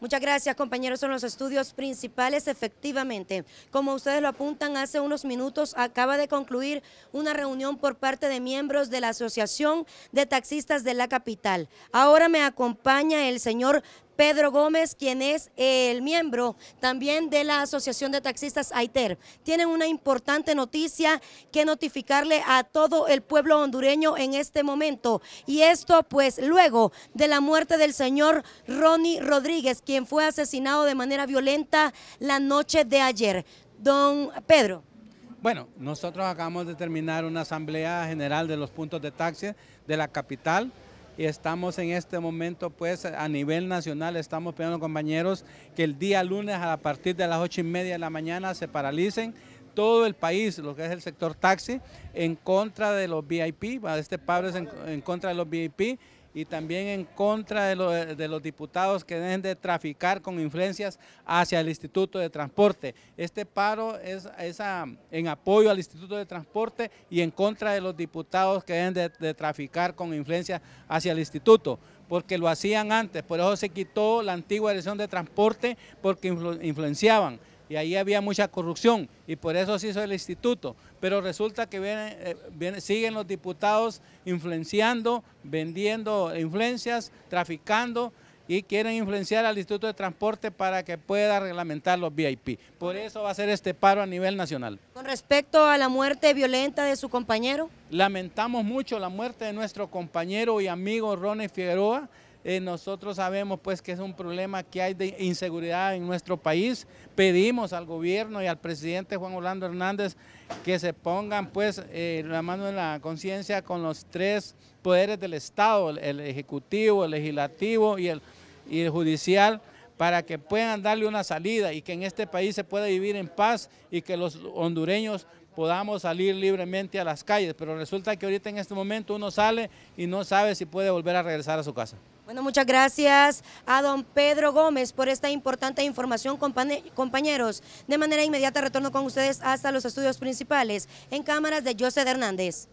Muchas gracias, compañeros. Son los estudios principales, efectivamente. Como ustedes lo apuntan, hace unos minutos acaba de concluir una reunión por parte de miembros de la Asociación de Taxistas de la Capital. Ahora me acompaña el señor Pedro Gómez, quien es el miembro también de la Asociación de Taxistas AITER. tiene una importante noticia que notificarle a todo el pueblo hondureño en este momento. Y esto pues luego de la muerte del señor Ronnie Rodríguez, quien fue asesinado de manera violenta la noche de ayer. Don Pedro. Bueno, nosotros acabamos de terminar una asamblea general de los puntos de taxis de la capital y estamos en este momento pues a nivel nacional, estamos pidiendo compañeros que el día lunes a partir de las ocho y media de la mañana se paralicen todo el país, lo que es el sector taxi, en contra de los VIP, este paro es en contra de los VIP y también en contra de, los diputados que dejen de traficar con influencias hacia el Instituto de Transporte. Este paro es, en apoyo al Instituto de Transporte y en contra de los diputados que dejen de, traficar con influencias hacia el Instituto porque lo hacían antes, por eso se quitó la antigua dirección de transporte, porque influenciaban y ahí había mucha corrupción y por eso se hizo el instituto. Pero resulta que eh, siguen los diputados influenciando, vendiendo influencias, traficando y quieren influenciar al Instituto de Transporte para que pueda reglamentar los VIP. Por eso va a ser este paro a nivel nacional. Con respecto a la muerte violenta de su compañero. Lamentamos mucho la muerte de nuestro compañero y amigo Ronnie Figueroa. Eh, nosotros sabemos pues que es un problema que hay de inseguridad en nuestro país. Pedimos al gobierno y al presidente Juan Orlando Hernández que se pongan pues eh, la mano en la conciencia con los tres poderes del Estado, el, ejecutivo, el legislativo y el, y el judicial para que puedan darle una salida y que en este país se pueda vivir en paz y que los hondureños podamos salir libremente a las calles, pero resulta que ahorita en este momento uno sale y no sabe si puede volver a regresar a su casa. Bueno, muchas gracias a don Pedro Gómez por esta importante información, compañeros. De manera inmediata retorno con ustedes hasta los estudios principales en cámaras de José Hernández.